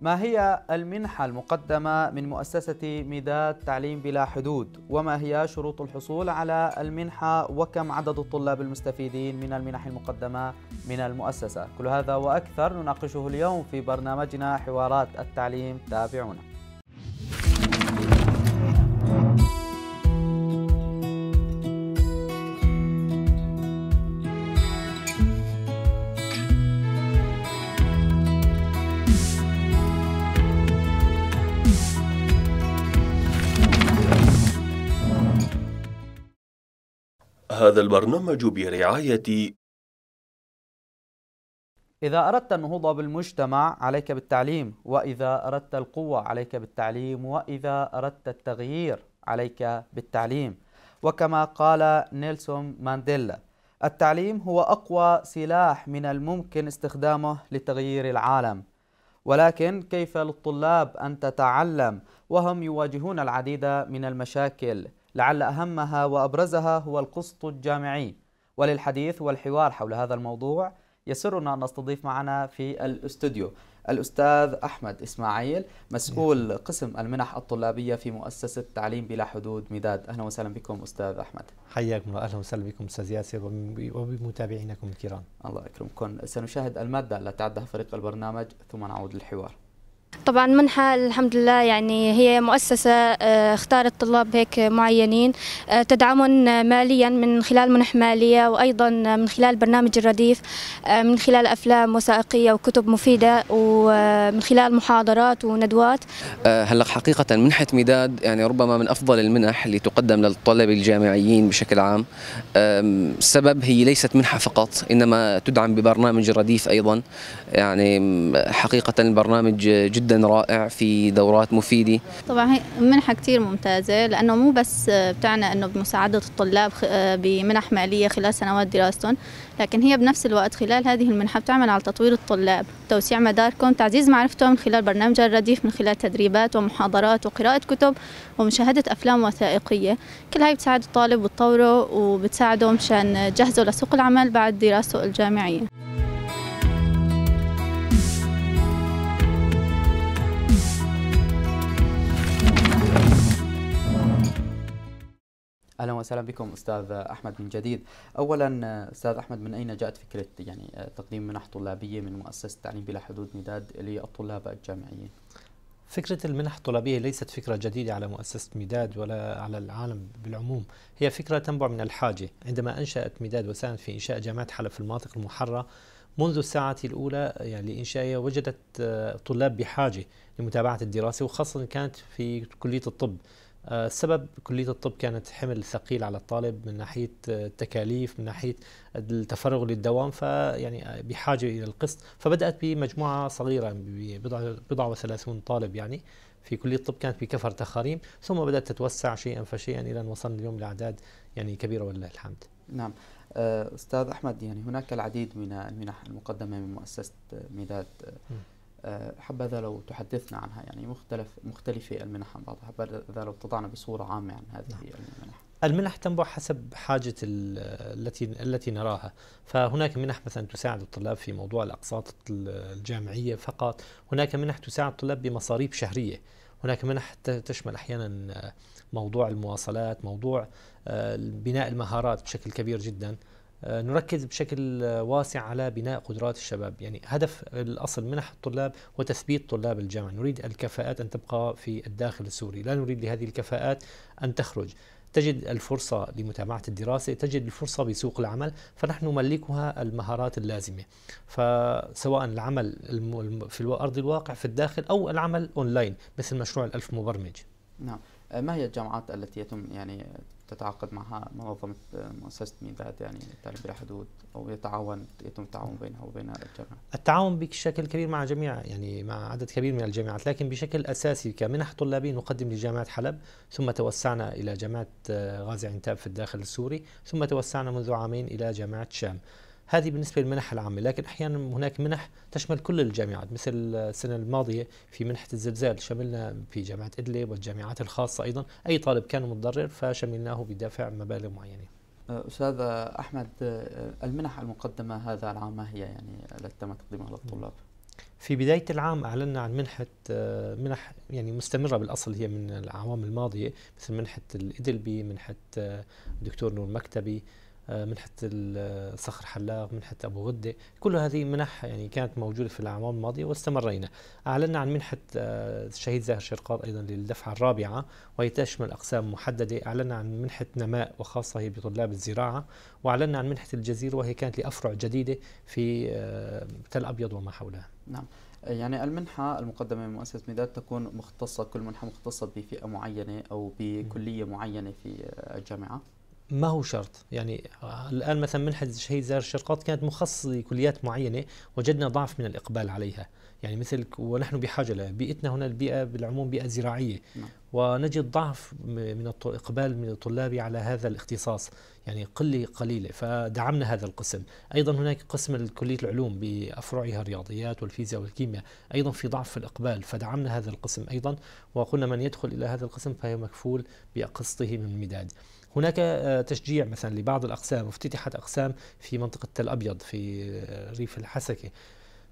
ما هي المنحة المقدمة من مؤسسة ميداد تعليم بلا حدود وما هي شروط الحصول على المنحة وكم عدد الطلاب المستفيدين من المنح المقدمة من المؤسسة كل هذا وأكثر نناقشه اليوم في برنامجنا حوارات التعليم تابعونا هذا البرنامج برعاية إذا أردت النهوض بالمجتمع عليك بالتعليم وإذا أردت القوة عليك بالتعليم وإذا أردت التغيير عليك بالتعليم وكما قال نيلسون مانديلا التعليم هو أقوى سلاح من الممكن استخدامه لتغيير العالم ولكن كيف للطلاب أن تتعلم وهم يواجهون العديد من المشاكل؟ لعل أهمها وأبرزها هو القسط الجامعي وللحديث والحوار حول هذا الموضوع يسرنا أن نستضيف معنا في الاستوديو الأستاذ أحمد إسماعيل مسؤول قسم المنح الطلابية في مؤسسة تعليم بلا حدود مداد أهلا وسهلا بكم أستاذ أحمد حياكم الله أهلا وسهلا بكم أستاذ ياسر وبمتابعينكم الكرام الله يكرمكم سنشاهد المادة التي عدها فريق البرنامج ثم نعود للحوار طبعا منحة الحمد لله يعني هي مؤسسة آه، اختارت طلاب هيك معينين آه، تدعمهم آه، ماليا من خلال منح مالية وأيضا من خلال برنامج الرديف من خلال أفلام وثائقية وكتب مفيدة ومن خلال محاضرات وندوات هلا حقيقة منحة مداد يعني ربما من أفضل المنح اللي تقدم للطلبة الجامعيين بشكل عام السبب هي ليست منحة فقط إنما تدعم ببرنامج الرديف أيضا يعني حقيقة البرنامج جدا جدا رائع في دورات مفيده طبعا هي منحه كثير ممتازه لانه مو بس بتعنى انه بمساعده الطلاب بمنح ماليه خلال سنوات دراستهم لكن هي بنفس الوقت خلال هذه المنحه بتعمل على تطوير الطلاب توسيع مداركهم تعزيز معرفتهم من خلال برنامج الرديف من خلال تدريبات ومحاضرات وقراءه كتب ومشاهده افلام وثائقيه كل هاي بتساعد الطالب وتطوره وبتساعده مشان جهزه لسوق العمل بعد دراسته الجامعيه اهلا وسهلا بكم استاذ احمد من جديد. اولا استاذ احمد من اين جاءت فكره يعني آه، تقديم منح طلابيه من مؤسسه تعليم بلا حدود مداد للطلاب الجامعيين؟ فكرة المنح الطلابية ليست فكرة جديدة على مؤسسة ميداد ولا على العالم بالعموم هي فكرة تنبع من الحاجة عندما أنشأت ميداد وساهمت في إنشاء جامعة حلب في المناطق المحرة منذ الساعة الأولى يعني لإنشائها وجدت آه، طلاب بحاجة لمتابعة الدراسة وخاصة كانت في كلية الطب السبب آه، كلية الطب كانت حمل ثقيل على الطالب من ناحية آه، التكاليف من ناحية التفرغ للدوام فيعني آه، بحاجة إلى القسط فبدأت بمجموعة صغيرة بضع وثلاثون طالب يعني في كلية الطب كانت بكفر تخاريم ثم بدأت تتوسع شيئا فشيئا إلى أن وصلنا اليوم لأعداد يعني كبيرة ولله الحمد نعم أستاذ أحمد يعني هناك العديد من المنح المقدمة من مؤسسة ميلاد م. حبذا لو تحدثنا عنها يعني مختلف مختلفه المنح عن بعضها حبذا لو تضعنا بصوره عامه عن هذه نعم. المنح المنح تنبع حسب حاجة التي التي نراها، فهناك منح مثلا تساعد الطلاب في موضوع الأقساط الجامعية فقط، هناك منح تساعد الطلاب بمصاريف شهرية، هناك منح تشمل أحيانا موضوع المواصلات، موضوع آه، بناء المهارات بشكل كبير جدا، آه، نركز بشكل واسع على بناء قدرات الشباب يعني هدف الأصل منح الطلاب هو تثبيت طلاب الجامعة نريد الكفاءات أن تبقى في الداخل السوري لا نريد لهذه الكفاءات أن تخرج تجد الفرصة لمتابعة الدراسة تجد الفرصة بسوق العمل فنحن نملكها المهارات اللازمة فسواء العمل في أرض الواقع في الداخل أو العمل أونلاين مثل مشروع الألف مبرمج نعم آه، ما هي الجامعات التي يتم يعني تتعاقد معها منظمه آه، مؤسسه ميداد يعني التعليم بلا حدود او يتعاون يتم التعاون بينها وبين الجامعه. التعاون بشكل كبير مع جميع يعني مع عدد كبير من الجامعات لكن بشكل اساسي كمنح طلابي نقدم لجامعه حلب ثم توسعنا الى جامعه آه، غازي عنتاب في الداخل السوري ثم توسعنا منذ عامين الى جامعه شام. هذه بالنسبة للمنح العامة لكن أحيانا هناك منح تشمل كل الجامعات مثل السنة الماضية في منحة الزلزال شملنا في جامعة إدلب والجامعات الخاصة أيضا أي طالب كان متضرر فشملناه بدافع مبالغ معينة أه، أستاذ أحمد أه، المنح المقدمة هذا العام ما هي يعني التي تم تقديمها للطلاب؟ في بداية العام أعلنا عن منحة أه، منح يعني مستمرة بالأصل هي من الأعوام الماضية مثل منحة الإدلبي منحة الدكتور نور مكتبي آه، منحة الصخر حلاق منحة أبو غدة كل هذه منح يعني كانت موجودة في الأعوام الماضية واستمرينا أعلنا عن منحة الشهيد آه، زاهر شرقاط أيضا للدفعة الرابعة وهي تشمل أقسام محددة أعلنا عن منحة نماء وخاصة هي بطلاب الزراعة وأعلنا عن منحة الجزيرة وهي كانت لأفرع جديدة في آه، تل أبيض وما حولها نعم يعني المنحة المقدمة من مؤسسة ميداد تكون مختصة كل منحة مختصة بفئة معينة أو بكلية معينة في الجامعة ما هو شرط يعني آه، الآن مثلا منحة شهيد زار الشرقات كانت مخصصة لكليات معينة وجدنا ضعف من الإقبال عليها يعني مثل ونحن بحاجة لها بيئتنا هنا البيئة بالعموم بيئة زراعية نعم. ونجد ضعف من إقبال من الطلاب على هذا الاختصاص يعني قلة قليلة فدعمنا هذا القسم أيضا هناك قسم كلية العلوم بأفرعها الرياضيات والفيزياء والكيمياء أيضا في ضعف في الإقبال فدعمنا هذا القسم أيضا وقلنا من يدخل إلى هذا القسم فهي مكفول بأقسطه من المداد هناك آه، تشجيع مثلا لبعض الأقسام افتتحت أقسام في منطقة تل أبيض في آه، ريف الحسكة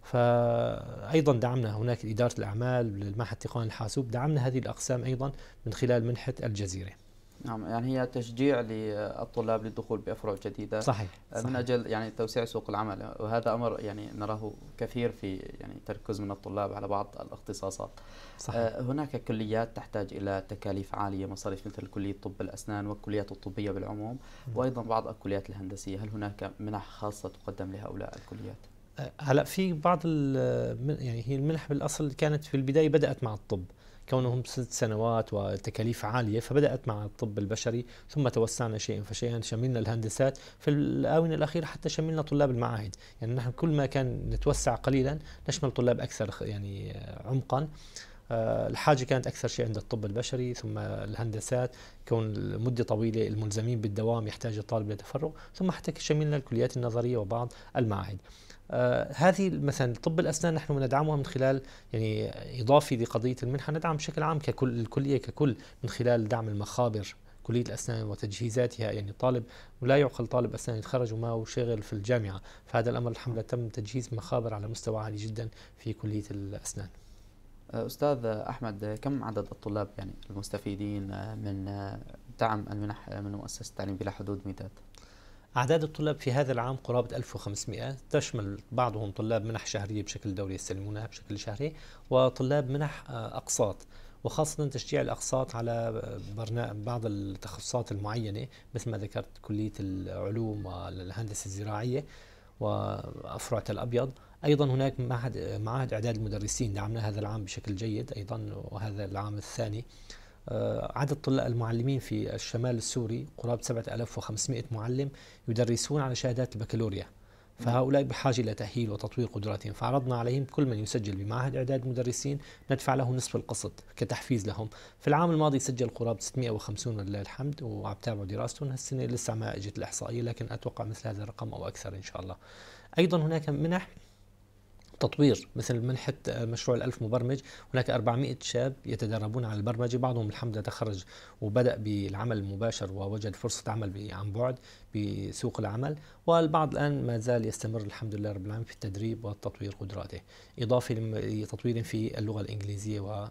فأيضا دعمنا هناك إدارة الأعمال للمعهد التقني الحاسوب دعمنا هذه الأقسام أيضا من خلال منحة الجزيرة نعم يعني هي تشجيع للطلاب للدخول بافرع جديده صحيح. آه، صحيح من اجل يعني توسيع سوق العمل وهذا امر يعني نراه كثير في يعني تركز من الطلاب على بعض الاختصاصات صحيح. آه، هناك كليات تحتاج الى تكاليف عاليه مصاريف مثل كليه طب الاسنان والكليات الطبيه بالعموم وايضا بعض الكليات الهندسيه هل هناك منح خاصه تقدم لهؤلاء الكليات آه، هلا في بعض يعني هي المنح بالاصل كانت في البدايه بدات مع الطب كونهم ست سنوات وتكاليف عالية فبدأت مع الطب البشري ثم توسعنا شيئا فشيئا شملنا الهندسات في الآونة الأخيرة حتى شملنا طلاب المعاهد يعني نحن كل ما كان نتوسع قليلا نشمل طلاب أكثر يعني عمقا آه، الحاجه كانت اكثر شيء عند الطب البشري ثم الهندسات كون مده طويله الملزمين بالدوام يحتاج الطالب لتفرغ ثم حتى شملنا الكليات النظريه وبعض المعاهد آه هذه مثلا طب الاسنان نحن ندعمها من خلال يعني اضافه لقضيه المنحه ندعم بشكل عام ككل الكليه ككل من خلال دعم المخابر كلية الأسنان وتجهيزاتها يعني طالب ولا يعقل طالب أسنان يتخرج وما هو شغل في الجامعة فهذا الأمر الحمد لله تم تجهيز مخابر على مستوى عالي جدا في كلية الأسنان آه، أستاذ أحمد كم عدد الطلاب يعني المستفيدين آه، من آه، دعم المنح من مؤسسة التعليم بلا حدود ميتات؟ أعداد الطلاب في هذا العام قرابة 1500 تشمل بعضهم طلاب منح شهرية بشكل دوري يستلمونها بشكل شهري وطلاب منح آه، أقساط وخاصة تشجيع الأقساط على آه، بعض التخصصات المعينة مثل ما ذكرت كلية العلوم والهندسة الزراعية وأفرع الأبيض ايضا هناك معهد اعداد المدرسين دعمنا هذا العام بشكل جيد ايضا وهذا العام الثاني آه، عدد طلاب المعلمين في الشمال السوري قرابة 7500 معلم يدرسون على شهادات البكالوريا فهؤلاء بحاجة إلى تأهيل وتطوير قدراتهم فعرضنا عليهم كل من يسجل بمعهد إعداد مدرسين ندفع له نصف القسط كتحفيز لهم في العام الماضي سجل قرابة 650 ولله الحمد وعم تابعوا دراستهم هالسنة لسه ما اجت الإحصائية لكن أتوقع مثل هذا الرقم أو أكثر إن شاء الله أيضا هناك منح تطوير مثل منحة آه، مشروع الألف مبرمج هناك 400 شاب يتدربون على البرمجة بعضهم الحمد لله تخرج وبدأ بالعمل المباشر ووجد فرصة عمل عن بعد بسوق العمل والبعض الآن ما زال يستمر الحمد لله رب العالمين في التدريب وتطوير قدراته إضافة لتطوير في اللغة الإنجليزية ولغة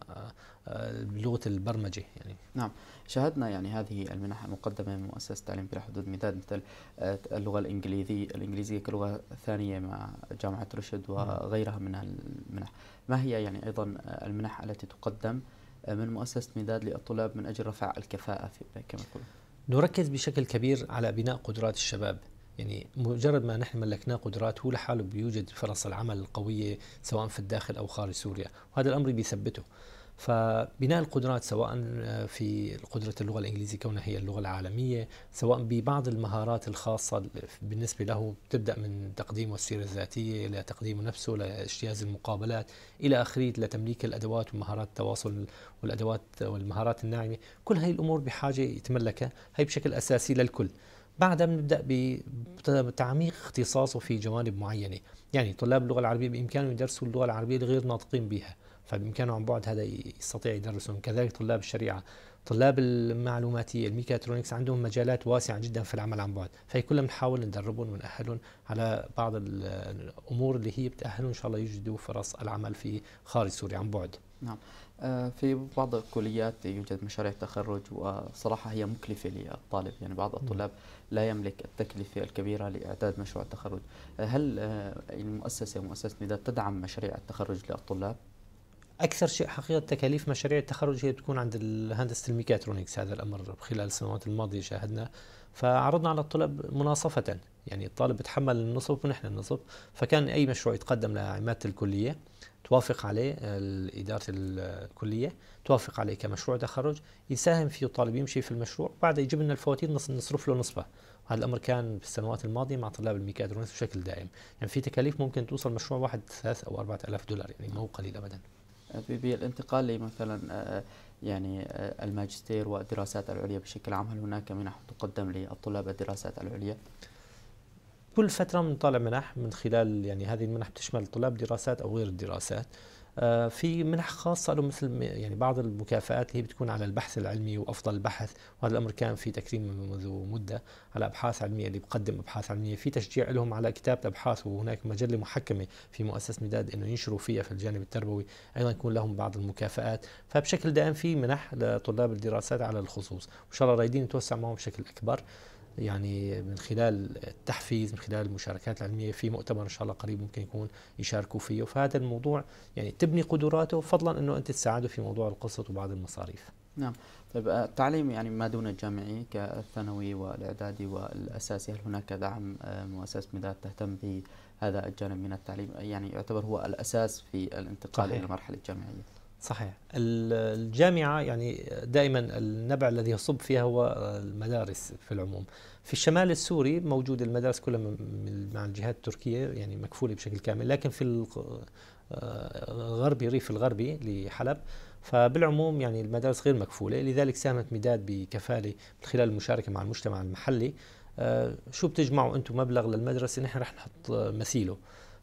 آه، البرمجة يعني نعم شاهدنا يعني هذه المنح المقدمة من مؤسسة تعليم بلا حدود مداد مثل آه، اللغة الإنجليزية الإنجليزية كلغة ثانية مع جامعة رشد نعم. وغيرها من المنح ما هي يعني أيضا آه، المنح التي تقدم من مؤسسة مداد للطلاب من أجل رفع الكفاءة في كما قلت نركز بشكل كبير على بناء قدرات الشباب يعني مجرد ما نحن ملكناه قدرات هو لحاله بيوجد فرص العمل القوية سواء في الداخل أو خارج سوريا وهذا الأمر بيثبته فبناء القدرات سواء آه، في قدرة اللغة الإنجليزية كونها هي اللغة العالمية سواء ببعض المهارات الخاصة بالنسبة له تبدأ من تقديم السيرة الذاتية إلى تقديم نفسه لاجتياز المقابلات إلى آخره لتمليك الأدوات ومهارات التواصل والأدوات والمهارات الناعمة كل هذه الأمور بحاجة يتملكها هي بشكل أساسي للكل بعدها بنبدا بتعميق اختصاصه في جوانب معينه يعني طلاب اللغه العربيه بامكانهم يدرسوا اللغه العربيه لغير ناطقين بها فبإمكانه عن بعد هذا يستطيع يدرسهم كذلك طلاب الشريعة طلاب المعلوماتية الميكاترونكس عندهم مجالات واسعة جدا في العمل عن بعد كلها بنحاول ندربهم ونأهلهم على بعض الأمور اللي هي بتأهلهم إن شاء الله يجدوا فرص العمل في خارج سوريا عن بعد نعم آه، في بعض الكليات يوجد مشاريع تخرج وصراحة هي مكلفة للطالب يعني بعض نعم. الطلاب لا يملك التكلفة الكبيرة لإعداد مشروع التخرج هل المؤسسة يعني مؤسسة نداء تدعم مشاريع التخرج للطلاب؟ اكثر شيء حقيقه تكاليف مشاريع التخرج هي بتكون عند هندسه الميكاترونكس هذا الامر خلال السنوات الماضيه شاهدنا فعرضنا على الطلاب مناصفه يعني الطالب بتحمل النصف ونحن النصف فكان اي مشروع يتقدم لعماده الكليه توافق عليه إدارة الكلية توافق عليه كمشروع تخرج يساهم فيه الطالب يمشي في المشروع بعد يجيب لنا الفواتير نصرف له نصفه هذا الأمر كان في السنوات الماضية مع طلاب الميكاترونكس بشكل دائم يعني في تكاليف ممكن توصل مشروع واحد ثلاث أو أربعة ألاف دولار يعني مو قليل أبدا آه، بالانتقال لمثلا آه، آه، يعني الماجستير والدراسات العليا بشكل عام هل هناك منح تقدم للطلاب الدراسات العليا؟ كل فترة بنطالع منح من خلال يعني هذه المنح بتشمل طلاب دراسات أو غير الدراسات آه، في منح خاصه له مثل يعني بعض المكافآت اللي هي بتكون على البحث العلمي وافضل بحث وهذا الامر كان في تكريم منذ مده على ابحاث علميه اللي بقدم ابحاث علميه في تشجيع لهم على كتابه ابحاث وهناك مجله محكمه في مؤسسه مداد انه ينشروا فيها في الجانب التربوي ايضا يكون لهم بعض المكافآت فبشكل دائم في منح لطلاب الدراسات على الخصوص وان شاء الله رايدين نتوسع معهم بشكل اكبر يعني من خلال التحفيز من خلال المشاركات العلميه في مؤتمر ان شاء الله قريب ممكن يكون يشاركوا فيه فهذا الموضوع يعني تبني قدراته فضلا انه انت تساعده في موضوع القسط وبعض المصاريف نعم طيب آه، التعليم يعني ما دون الجامعي كالثانوي والاعدادي والاساسي هل هناك دعم آه، مؤسسه مداد تهتم بهذا الجانب من التعليم يعني يعتبر هو الاساس في الانتقال صحيح. الى المرحله الجامعيه صحيح الجامعة يعني دائما النبع الذي يصب فيها هو المدارس في العموم في الشمال السوري موجود المدارس كلها مع الجهات التركية يعني مكفولة بشكل كامل لكن في الغربي آه، ريف الغربي لحلب فبالعموم يعني المدارس غير مكفولة لذلك ساهمت مداد بكفالة من خلال المشاركة مع المجتمع المحلي آه، شو بتجمعوا أنتم مبلغ للمدرسة نحن رح نحط مثيله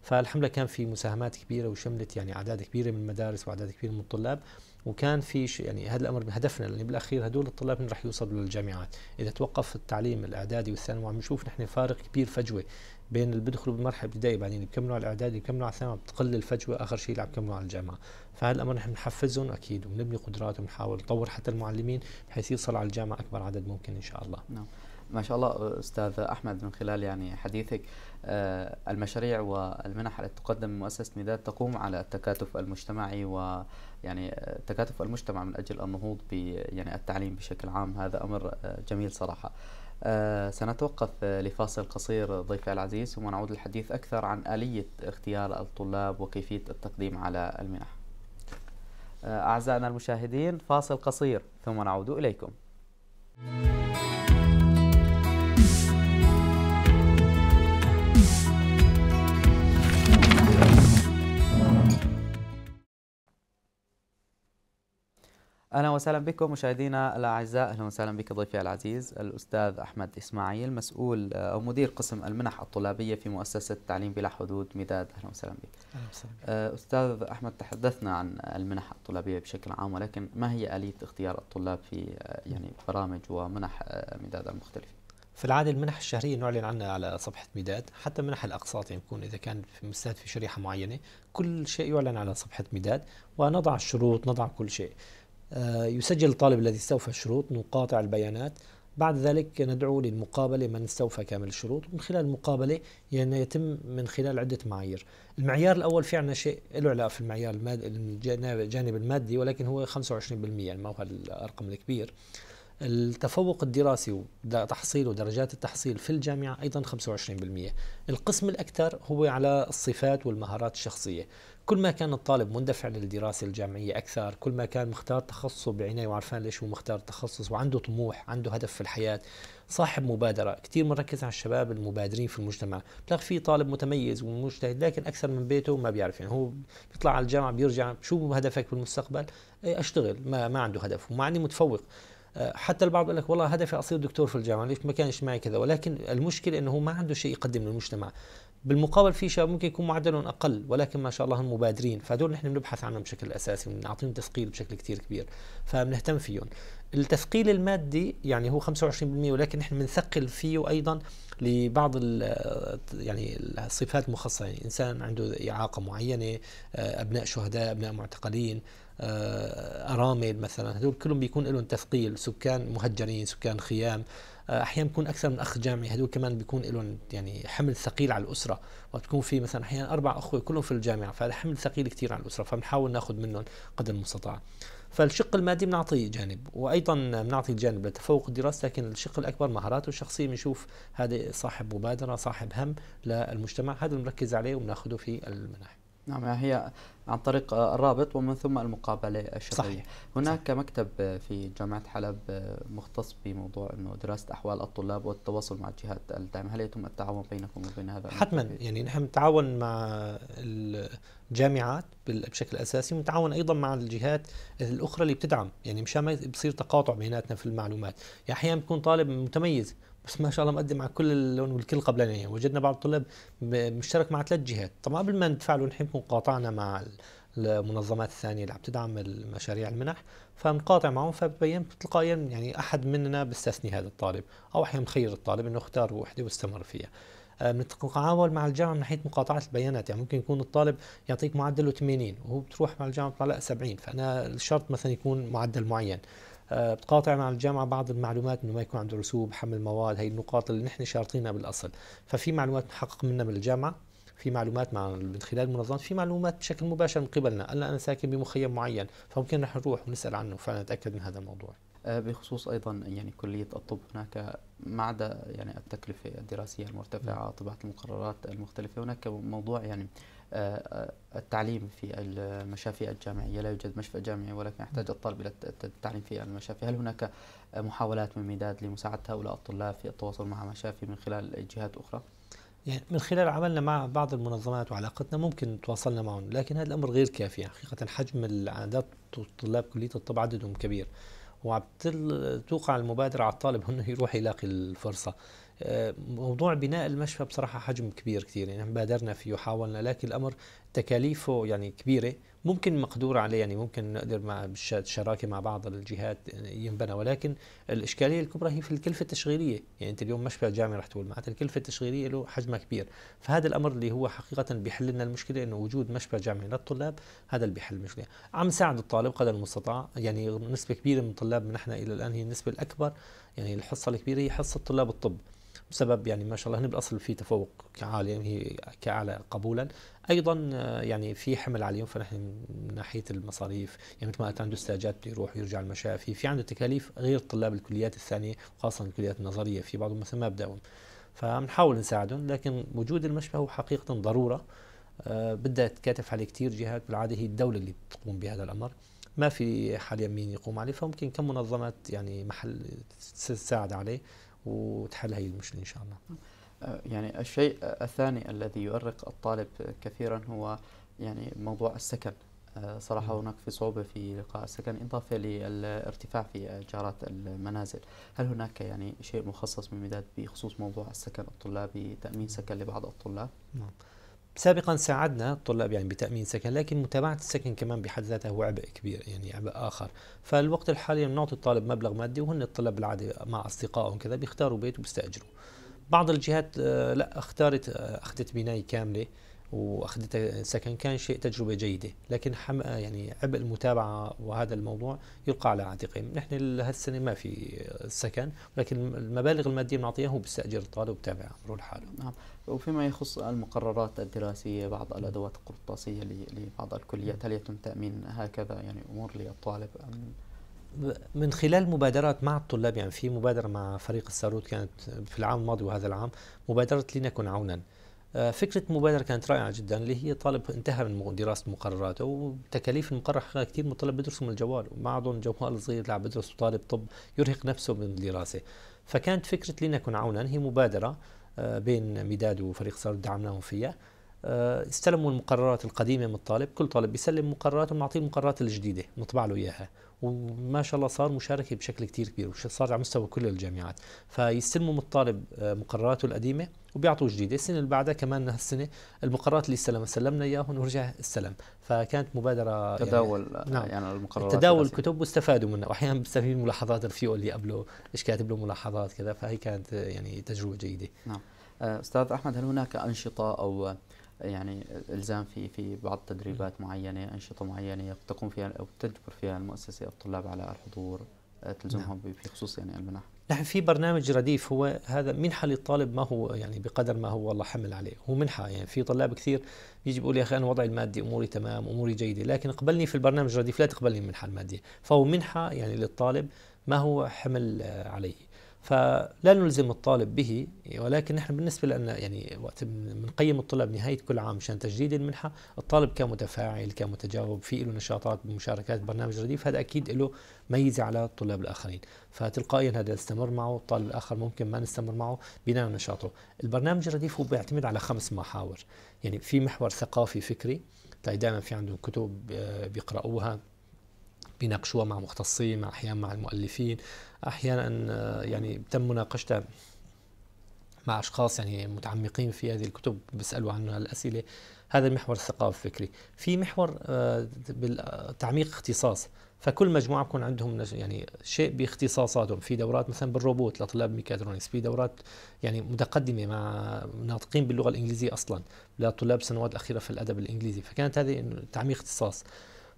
فالحمله كان في مساهمات كبيره وشملت يعني اعداد كبيره من المدارس واعداد كبيره من الطلاب وكان في يعني هذا الامر بهدفنا لان بالاخير هدول الطلاب راح يوصلوا للجامعات اذا توقف التعليم الاعدادي والثانوي عم نشوف نحن فارق كبير فجوه بين اللي بيدخلوا بمرحله الابتدائيه بعدين يعني بكملوا على الاعدادي بكملوا على الثانوي بتقل الفجوه اخر شيء اللي عم بكملوا على الجامعه فهذا الامر نحن بنحفزهم اكيد وبنبني قدراتهم بنحاول نطور حتى المعلمين بحيث يوصل على الجامعه اكبر عدد ممكن ان شاء الله نعم. ما شاء الله استاذ احمد من خلال يعني حديثك آه، المشاريع والمنح التي تقدم مؤسسه ميداد تقوم على التكاتف المجتمعي و يعني تكاتف المجتمع من اجل النهوض ب يعني التعليم بشكل عام هذا امر آه، جميل صراحه. آه، سنتوقف لفاصل قصير ضيفي العزيز ثم نعود للحديث اكثر عن اليه اختيار الطلاب وكيفيه التقديم على المنح. اعزائنا المشاهدين فاصل قصير ثم نعود اليكم. اهلا وسهلا بكم مشاهدينا الاعزاء اهلا وسهلا بك ضيفي العزيز الاستاذ احمد اسماعيل مسؤول او مدير قسم المنح الطلابيه في مؤسسه تعليم بلا حدود مداد اهلا وسهلا بك اهلا وسهلا آه، استاذ احمد تحدثنا عن المنح الطلابيه بشكل عام ولكن ما هي اليه اختيار الطلاب في آه، يعني برامج ومنح آه، مداد المختلفه في العادة المنح الشهرية نعلن عنها على صفحة ميداد حتى منح الأقساط يعني يكون إذا كان في مستهدف في شريحة معينة كل شيء يعلن على صفحة ميداد ونضع الشروط نضع كل شيء آه، يسجل الطالب الذي استوفى الشروط نقاطع البيانات بعد ذلك ندعو للمقابلة من استوفى كامل الشروط من خلال المقابلة يعني يتم من خلال عدة معايير المعيار الأول في عنا شيء له علاقة في المعيار المادي الجانب المادي ولكن هو 25% يعني ما هو الرقم الكبير التفوق الدراسي وتحصيله درجات التحصيل في الجامعة أيضا 25% القسم الأكثر هو على الصفات والمهارات الشخصية كل ما كان الطالب مندفع للدراسة الجامعية أكثر كل ما كان مختار تخصصه بعناية وعرفان ليش هو مختار التخصص وعنده طموح عنده هدف في الحياة صاحب مبادرة كثير بنركز على الشباب المبادرين في المجتمع بتلاقي في طالب متميز ومجتهد لكن أكثر من بيته ما بيعرف يعني هو بيطلع على الجامعة بيرجع شو هدفك بالمستقبل إيه، اشتغل ما, ما عنده هدف ومع اني متفوق حتى البعض يقول لك والله هدفي اصير دكتور في الجامعه ليش ما كانش معي كذا ولكن المشكله انه هو ما عنده شيء يقدم للمجتمع بالمقابل في شباب ممكن يكون معدلهم اقل ولكن ما شاء الله هم مبادرين فهذول نحن بنبحث عنهم بشكل اساسي وبنعطيهم تثقيل بشكل كثير كبير فبنهتم فيهم التثقيل المادي يعني هو 25% ولكن نحن بنثقل فيه ايضا لبعض يعني الصفات المخصصه يعني انسان عنده اعاقه معينه آه، ابناء شهداء ابناء معتقلين آه، ارامل مثلا هذول كلهم بيكون لهم تثقيل سكان مهجرين سكان خيام آه، احيانا بيكون اكثر من اخ جامعي هدول كمان بيكون لهم يعني حمل ثقيل على الاسره وقت بيكون في مثلا احيانا اربع اخوه كلهم في الجامعه فهذا حمل ثقيل كثير على الاسره فبنحاول ناخذ منهم قدر المستطاع فالشق المادي بنعطيه جانب وايضا بنعطي الجانب لتفوق الدراسه لكن الشق الاكبر مهاراته الشخصيه بنشوف هذا صاحب مبادره صاحب هم للمجتمع هذا بنركز عليه وبناخذه في المناحي نعم هي عن طريق الرابط ومن ثم المقابله الشرعيه صحيح. هناك صح. مكتب في جامعه حلب مختص بموضوع انه دراسه احوال الطلاب والتواصل مع الجهات الداعمه، هل يتم التعاون بينكم وبين هذا؟ حتما يعني نحن نتعاون مع الجامعات بشكل اساسي ونتعاون ايضا مع الجهات الاخرى اللي بتدعم، يعني مشان ما بصير تقاطع بيناتنا في المعلومات، يعني احيانا بيكون طالب متميز بس ما شاء الله مقدم على كل اللون والكل يعني وجدنا بعض الطلاب مشترك مع ثلاث جهات طبعا قبل ما ندفع له نحن مقاطعنا مع المنظمات الثانيه اللي عم تدعم المشاريع المنح فنقاطع معهم فبين تلقائيا يعني احد مننا بيستثني هذا الطالب او احيانا خير الطالب انه اختار وحده واستمر فيها بنتعاون آه، مع الجامعه من ناحيه مقاطعه البيانات يعني ممكن يكون الطالب يعطيك معدله 80 وهو بتروح مع الجامعه بتطلع 70 فانا الشرط مثلا يكون معدل معين آه، بتقاطع مع الجامعه بعض المعلومات انه ما يكون عنده رسوب حمل مواد هي النقاط اللي نحن شارطينها بالاصل ففي معلومات نحقق منها من الجامعه في معلومات مع من خلال المنظمات في معلومات بشكل مباشر من قبلنا هلا انا ساكن بمخيم معين فممكن نحن نروح ونسال عنه فنتاكد من هذا الموضوع آه، بخصوص ايضا يعني كليه الطب هناك ما عدا يعني التكلفه الدراسيه المرتفعه نعم. طباعه المقررات المختلفه هناك موضوع يعني التعليم في المشافي الجامعية لا يوجد مشفى جامعي ولكن يحتاج الطالب إلى التعليم في المشافي هل هناك محاولات من ميداد لمساعدة هؤلاء الطلاب في التواصل مع مشافي من خلال جهات أخرى؟ يعني من خلال عملنا مع بعض المنظمات وعلاقتنا ممكن تواصلنا معهم لكن هذا الأمر غير كافي حقيقة حجم عدد طلاب كلية الطب عددهم كبير وعم توقع المبادرة على الطالب أنه يروح يلاقي الفرصة موضوع بناء المشفى بصراحه حجم كبير كثير يعني بادرنا فيه وحاولنا لكن الامر تكاليفه يعني كبيره ممكن مقدور عليه يعني ممكن نقدر مع الشراكه مع بعض الجهات ينبنى ولكن الاشكاليه الكبرى هي في الكلفه التشغيليه يعني انت اليوم مشفى الجامعي رح تقول معناتها الكلفه التشغيليه له حجمها كبير فهذا الامر اللي هو حقيقه بيحل لنا المشكله انه وجود مشفى جامعي للطلاب هذا اللي بيحل المشكله عم نساعد الطالب قدر المستطاع يعني نسبه كبيره من طلابنا نحن الى الان هي النسبه الاكبر يعني الحصه الكبيره هي حصه طلاب الطب بسبب يعني ما شاء الله هنا بالاصل في تفوق كعالي يعني هي كاعلى قبولا ايضا آه، يعني في حمل عليهم فنحن من ناحيه المصاريف يعني مثل ما قلت عنده استاجات بيروح يروح ويرجع المشافي في عنده تكاليف غير طلاب الكليات الثانيه وخاصه الكليات النظريه في بعضهم مثلا ما بداهم فبنحاول نساعدهم لكن وجود المشفى هو حقيقه ضروره آه، بدها تكاتف عليه كثير جهات بالعاده هي الدوله اللي بتقوم بهذا الامر ما في حاليا مين يقوم عليه فممكن كم منظمات يعني محل تساعد عليه وتحل هي المشكله ان شاء الله آه، يعني الشيء الثاني الذي يؤرق الطالب كثيرا هو يعني موضوع السكن آه، صراحه هناك في صعوبه في لقاء السكن اضافه للارتفاع في ايجارات المنازل، هل هناك يعني شيء مخصص من مداد بخصوص موضوع السكن الطلابي، تامين سكن لبعض الطلاب؟ نعم. سابقا ساعدنا الطلاب يعني بتامين سكن لكن متابعه السكن كمان بحد ذاتها هو عبء كبير يعني عبء اخر فالوقت الحالي بنعطي الطالب مبلغ مادي وهن الطلاب العادي مع اصدقائهم كذا بيختاروا بيت وبيستاجروا بعض الجهات آه، لا اختارت آه، اخذت بنايه كامله واخذت سكن كان شيء تجربه جيده لكن حم يعني عبء المتابعه وهذا الموضوع يلقى على عاتقي نحن هالسنه ما في سكن ولكن المبالغ الماديه بنعطيها هو بيستاجر الطالب وبتابع امره لحاله نعم وفيما يخص المقررات الدراسيه بعض الادوات القرطاسيه لبعض الكليات هل يتم تامين هكذا يعني امور للطالب ام من خلال مبادرات مع الطلاب يعني في مبادره مع فريق الساروت كانت في العام الماضي وهذا العام مبادره لنكن عونا فكره مبادره كانت رائعه جدا اللي هي طالب انتهى من دراسه مقرراته وتكاليف المقرر حقيقة كثير من الطلاب بيدرسوا من الجوال ومعظم جوال صغير عم بيدرس وطالب طب يرهق نفسه من الدراسه فكانت فكره لنكن عونا هي مبادره آه، بين مداد وفريق صار دعمناهم فيها آه، استلموا المقررات القديمه من الطالب كل طالب بيسلم مقرراته بنعطيه المقررات الجديده نطبع له اياها وما شاء الله صار مشاركه بشكل كثير كبير وصار على مستوى كل الجامعات فيستلموا من الطالب آه، مقرراته القديمه وبيعطوه جديده السنه اللي بعدها كمان هالسنه المقررات اللي استلمها سلمنا اياهم ورجع استلم فكانت مبادره يعني تداول يعني, نعم يعني المقررات تداول الكتب واستفادوا منها واحيانا بيستفيدوا ملاحظات رفيقه اللي قبله ايش كاتب له ملاحظات كذا فهي كانت يعني تجربه جيده نعم آه، استاذ احمد هل هناك انشطه او يعني الزام في في بعض تدريبات معينه انشطه معينه تقوم فيها او تجبر فيها المؤسسه الطلاب على الحضور آه، تلزمهم نعم. في خصوص يعني المنح نحن في برنامج رديف هو هذا منحة للطالب ما هو يعني بقدر ما هو والله حمل عليه هو منحة يعني في طلاب كثير يجي بيقول يا أخي أنا وضعي المادي أموري تمام أموري جيدة لكن اقبلني في البرنامج الرديف لا تقبلني المنحة المادية فهو منحة يعني للطالب ما هو حمل آه، عليه فلا نلزم الطالب به ولكن نحن بالنسبه لنا يعني وقت بنقيم الطلاب نهايه كل عام مشان تجديد المنحه الطالب كان متفاعل كان متجاوب في له نشاطات بمشاركات برنامج رديف هذا اكيد له ميزه على الطلاب الاخرين فتلقائيا هذا نستمر معه الطالب الاخر ممكن ما نستمر معه بناء على نشاطه البرنامج الرديف هو بيعتمد على خمس محاور يعني في محور ثقافي فكري دائما في عندهم كتب آه، بيقرأوها بيناقشوها مع مختصين مع احيانا مع المؤلفين احيانا آه، يعني تم مناقشتها مع اشخاص يعني متعمقين في هذه الكتب بيسالوا عنها الاسئله هذا المحور الثقافي الفكري في محور آه، بالتعميق اختصاص فكل مجموعه بكون عندهم يعني شيء باختصاصاتهم في دورات مثلا بالروبوت لطلاب ميكاترونكس في دورات يعني متقدمه مع ناطقين باللغه الانجليزيه اصلا لطلاب السنوات الاخيره في الادب الانجليزي فكانت هذه تعميق اختصاص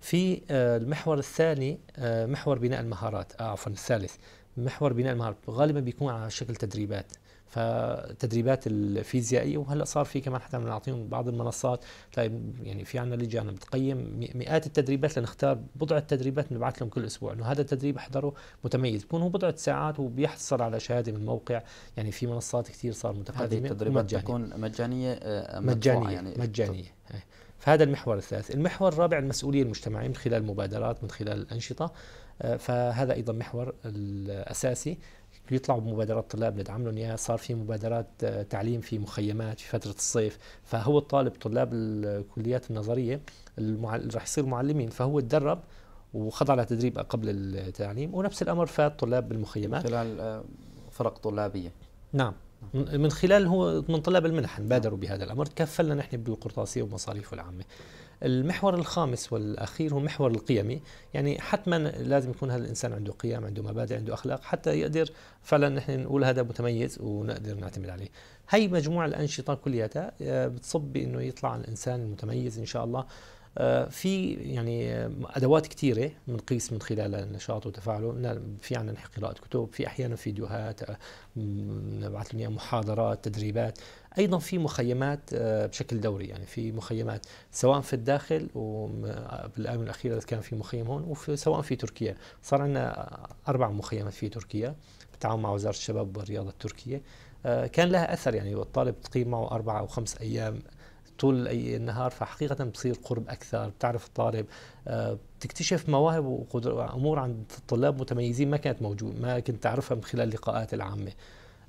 في آه، المحور الثاني آه، محور بناء المهارات آه، عفوا الثالث محور بناء المهارات غالبا بيكون على شكل تدريبات فتدريبات الفيزيائيه وهلا صار في كمان حتى بنعطيهم بعض المنصات طيب يعني في عندنا لجان بتقيم مئات التدريبات لنختار بضعه تدريبات بنبعث لهم كل اسبوع انه هذا التدريب احضره متميز بكون هو بضعه ساعات وبيحصل على شهاده من موقع يعني في منصات كثير صار متقدمه هذه التدريبات تكون مجانيه مجانيه يعني مجانيه إيه. فهذا المحور الثالث المحور الرابع المسؤولية المجتمعية من خلال المبادرات من خلال الأنشطة آه، فهذا أيضا محور الأساسي بيطلعوا بمبادرات طلاب ندعم لهم اياها يعني صار في مبادرات آه، تعليم في مخيمات في فتره الصيف فهو الطالب طلاب الكليات النظريه رح يصير معلمين فهو تدرب وخضع لتدريب قبل التعليم ونفس الامر فات طلاب بالمخيمات خلال آه، فرق طلابيه نعم من خلال هو من طلاب المنح بادروا بهذا الامر تكفلنا نحن بالقرطاسيه ومصاريف العامه المحور الخامس والاخير هو محور القيمي يعني حتما لازم يكون هذا الانسان عنده قيم عنده مبادئ عنده اخلاق حتى يقدر فعلا نحن نقول هذا متميز ونقدر نعتمد عليه هي مجموعه الانشطه كلياتها آه، بتصب بانه يطلع الانسان المتميز ان شاء الله آه، في يعني ادوات كثيره بنقيس من, خلال خلالها النشاط وتفاعله في عندنا قراءه كتب في احيانا فيديوهات آه، نبعث لهم محاضرات تدريبات ايضا في مخيمات آه، بشكل دوري يعني في مخيمات سواء في الداخل وبالايام الاخيره كان في مخيم هون وسواء في تركيا صار عندنا اربع مخيمات في تركيا بالتعاون مع وزاره الشباب والرياضه التركيه كان لها اثر يعني الطالب تقيم معه اربع او خمس ايام طول النهار فحقيقة بتصير قرب أكثر بتعرف الطالب آه، بتكتشف مواهب وأمور عند الطلاب متميزين ما كانت موجودة ما كنت تعرفها من خلال اللقاءات العامة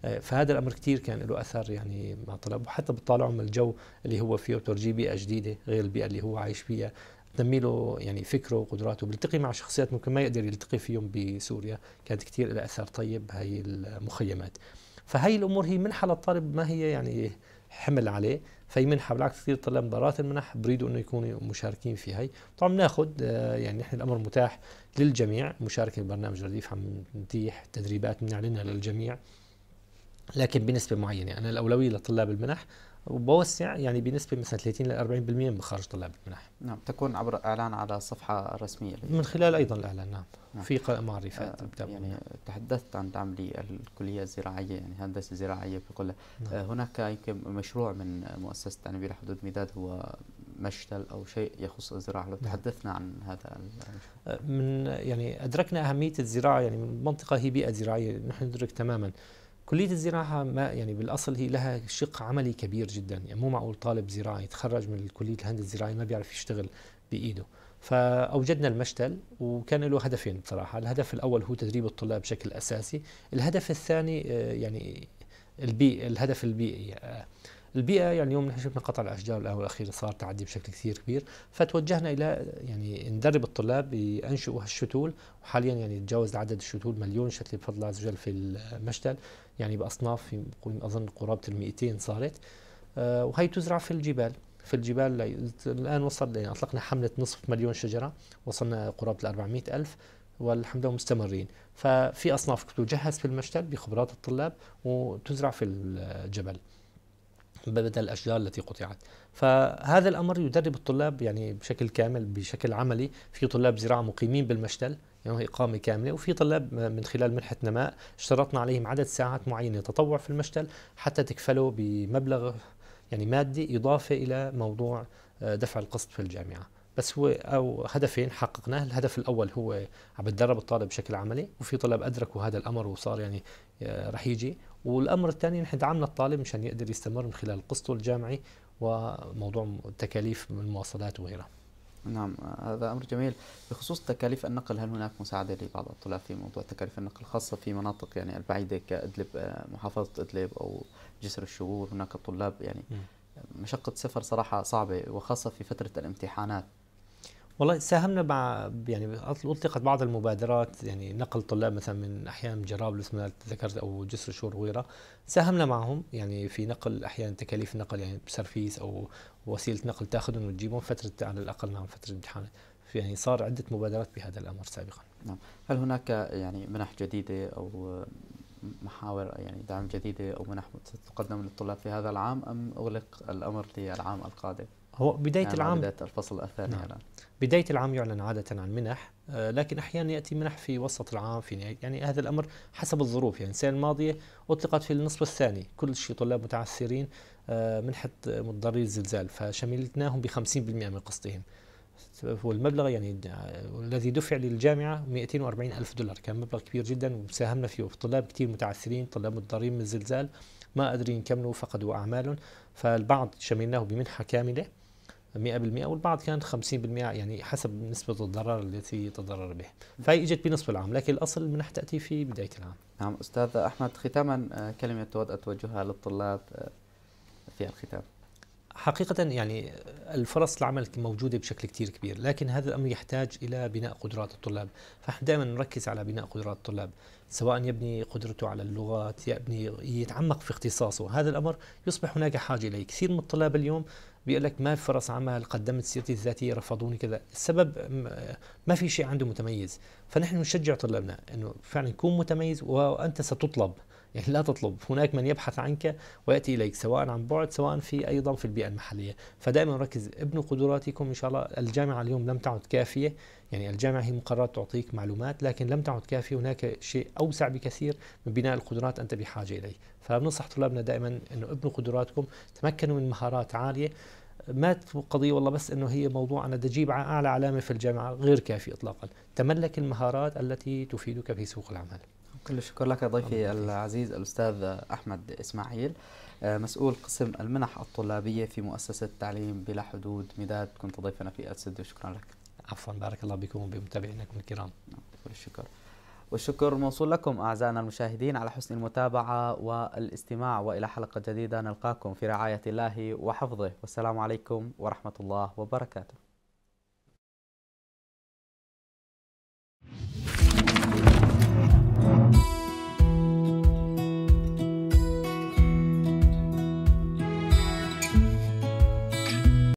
آه، فهذا الامر كثير كان له اثر يعني مع الطلاب وحتى بتطالعه من الجو اللي هو فيه وترجيه بيئه جديده غير البيئه اللي هو عايش فيها تنمي له يعني فكره وقدراته بيلتقي مع شخصيات ممكن ما يقدر يلتقي فيهم بسوريا كانت كثير لها اثر طيب هاي المخيمات فهي الامور هي منحه للطالب ما هي يعني حمل عليه فيمنحها بالعكس كثير طلاب مباراه المنح بريدوا انه يكونوا مشاركين في هي طبعا بناخذ آه، يعني نحن الامر متاح للجميع مشاركه ببرنامج رديف عم نتيح تدريبات بنعلنها للجميع لكن بنسبه معينه يعني انا الاولويه لطلاب المنح وبوسع يعني-, يعني بنسبه مثلا 30 ل 40% من خارج طلاب المنح. نعم تكون عبر اعلان على الصفحه الرسميه من خلال ايضا الاعلان نعم, نعم. في معرفات آه يعني نعم. تحدثت عن دعم للكليه الزراعيه يعني هندسه زراعيه في الكليه نعم. آه هناك يمكن مشروع من مؤسسه يعني بلا حدود مداد هو مشتل او شيء يخص الزراعه لو نعم. تحدثنا عن هذا المشروع. آه، من يعني ادركنا اهميه الزراعه يعني المنطقه هي بيئه زراعيه نحن ندرك تماما كلية الزراعة ما يعني بالأصل هي لها شق عملي كبير جدا يعني مو معقول طالب زراعي يتخرج من كلية الهندسة الزراعية ما بيعرف يشتغل بإيده فأوجدنا المشتل وكان له هدفين بصراحة الهدف الأول هو تدريب الطلاب بشكل أساسي الهدف الثاني آه، يعني البيئة الهدف البيئي آه، البيئة يعني اليوم نحن شفنا قطع الأشجار الأول الأخير صار تعدي بشكل كثير كبير فتوجهنا إلى يعني ندرب الطلاب بأنشئوا هالشتول وحاليا يعني تجاوز عدد الشتول مليون شتلة بفضل الله عز وجل في المشتل يعني بأصناف أظن قرابة ال 200 صارت آه، وهي تزرع في الجبال في الجبال الآن وصل يعني أطلقنا حملة نصف مليون شجرة وصلنا قرابة ال 400 ألف والحمد لله مستمرين ففي أصناف تجهز في المشتل بخبرات الطلاب وتزرع في الجبل بدل الاشجار التي قطعت فهذا الامر يدرب الطلاب يعني بشكل كامل بشكل عملي في طلاب زراعه مقيمين بالمشتل يعني إقامة كاملة وفي طلاب من خلال منحة نماء اشترطنا عليهم عدد ساعات معينة تطوع في المشتل حتى تكفلوا بمبلغ يعني مادي إضافة إلى موضوع آه، دفع القسط في الجامعة بس هو أو هدفين حققناه الهدف الأول هو عم بتدرب الطالب بشكل عملي وفي طلاب أدركوا هذا الأمر وصار يعني آه، رح يجي والأمر الثاني نحن دعمنا الطالب مشان يقدر يستمر من خلال قسطه الجامعي وموضوع تكاليف المواصلات وغيرها نعم هذا أمر جميل بخصوص تكاليف النقل هل هناك مساعدة لبعض الطلاب في موضوع تكاليف النقل خاصة في مناطق يعني البعيدة كإدلب آه، محافظة إدلب أو جسر الشغور هناك طلاب يعني مشقة سفر صراحة صعبة وخاصة في فترة الامتحانات والله ساهمنا مع يعني اطلقت بعض المبادرات يعني نقل طلاب مثلا من احياء جرابلس ما ذكرت او جسر وغيرها ساهمنا معهم يعني في نقل احيانا تكاليف النقل يعني بسرفيس او وسيله نقل تاخذهم وتجيبهم فتره على الاقل نعم فتره امتحانات يعني صار عده مبادرات بهذا الامر سابقا. نعم، هل هناك يعني منح جديده او محاور يعني دعم جديده او منح ستقدم للطلاب في هذا العام ام اغلق الامر للعام القادم؟ هو بداية يعني العام بداية الفصل الثاني نعم. يعني. بداية العام يعلن عادة عن منح آه، لكن أحيانا يأتي منح في وسط العام في نهاية يعني هذا الأمر حسب الظروف يعني السنة الماضية أطلقت في النصف الثاني كل شيء طلاب متعثرين آه، منحة متضرري الزلزال فشملناهم ب 50% من قسطهم والمبلغ يعني آه، الذي دفع للجامعة 240 ألف دولار كان مبلغ كبير جدا وساهمنا فيه طلاب كثير متعثرين طلاب متضررين من الزلزال ما قادرين يكملوا فقدوا أعمالهم فالبعض شملناه بمنحة كاملة 100% والبعض كان 50% يعني حسب نسبة الضرر التي تضرر به فهي اجت بنصف العام لكن الأصل المنح تأتي في بداية العام نعم أستاذ أحمد ختاما آه، كلمة تود أتوجهها للطلاب آه، في الختام حقيقة يعني الفرص العمل موجودة بشكل كتير كبير لكن هذا الأمر يحتاج إلى بناء قدرات الطلاب فنحن دائما نركز على بناء قدرات الطلاب سواء يبني قدرته على اللغات يبني يتعمق في اختصاصه هذا الأمر يصبح هناك حاجة إليه كثير من الطلاب اليوم بيقول لك ما فرص عمل قدمت سيرتي الذاتيه رفضوني كذا السبب ما في شيء عنده متميز فنحن نشجع طلابنا انه فعلا يكون متميز وانت ستطلب يعني لا تطلب هناك من يبحث عنك ويأتي إليك سواء عن بعد سواء في أيضا في البيئة المحلية فدائما ركز ابنوا قدراتكم إن شاء الله الجامعة اليوم لم تعد كافية يعني الجامعة هي مقررات تعطيك معلومات لكن لم تعد كافية هناك شيء أوسع بكثير من بناء القدرات أنت بحاجة إليه فبننصح طلابنا دائما أنه ابنوا قدراتكم تمكنوا من مهارات عالية ما قضية والله بس انه هي موضوع انا بدي اجيب اعلى علامة في الجامعة غير كافي اطلاقا، تملك المهارات التي تفيدك في سوق العمل. كل الشكر لك ضيفي العزيز الأستاذ أحمد إسماعيل آه، مسؤول قسم المنح الطلابية في مؤسسة تعليم بلا حدود مداد كنت ضيفنا في السد شكرا لك عفوا بارك الله بكم وبمتابعينكم الكرام كل نعم، الشكر والشكر موصول لكم أعزائنا المشاهدين على حسن المتابعة والاستماع وإلى حلقة جديدة نلقاكم في رعاية الله وحفظه والسلام عليكم ورحمة الله وبركاته